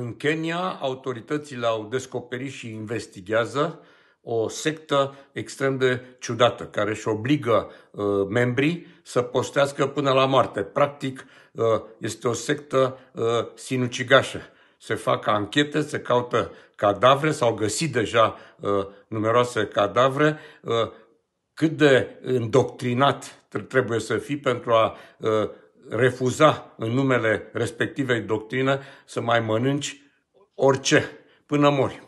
În Kenya, autoritățile au descoperit și investigează o sectă extrem de ciudată, care își obligă uh, membrii să postească până la moarte. Practic, uh, este o sectă uh, sinucigașă. Se fac anchete, se caută cadavre, s-au găsit deja uh, numeroase cadavre. Uh, cât de îndoctrinat trebuie să fii pentru a uh, refuza în numele respectivei doctrine să mai mănânci orice până mori.